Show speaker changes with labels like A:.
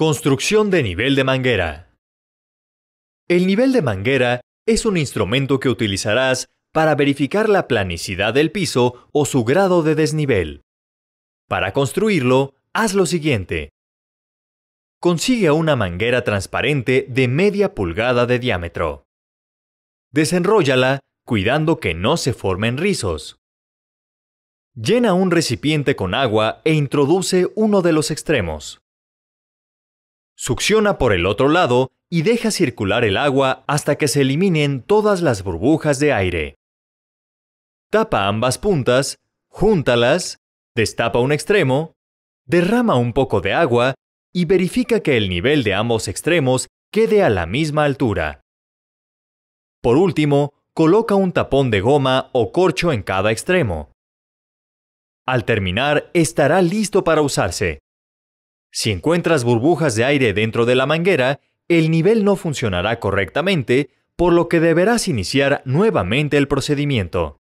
A: Construcción de nivel de manguera. El nivel de manguera es un instrumento que utilizarás para verificar la planicidad del piso o su grado de desnivel. Para construirlo, haz lo siguiente. Consigue una manguera transparente de media pulgada de diámetro. Desenróllala cuidando que no se formen rizos. Llena un recipiente con agua e introduce uno de los extremos. Succiona por el otro lado y deja circular el agua hasta que se eliminen todas las burbujas de aire. Tapa ambas puntas, júntalas, destapa un extremo, derrama un poco de agua y verifica que el nivel de ambos extremos quede a la misma altura. Por último, coloca un tapón de goma o corcho en cada extremo. Al terminar, estará listo para usarse. Si encuentras burbujas de aire dentro de la manguera, el nivel no funcionará correctamente, por lo que deberás iniciar nuevamente el procedimiento.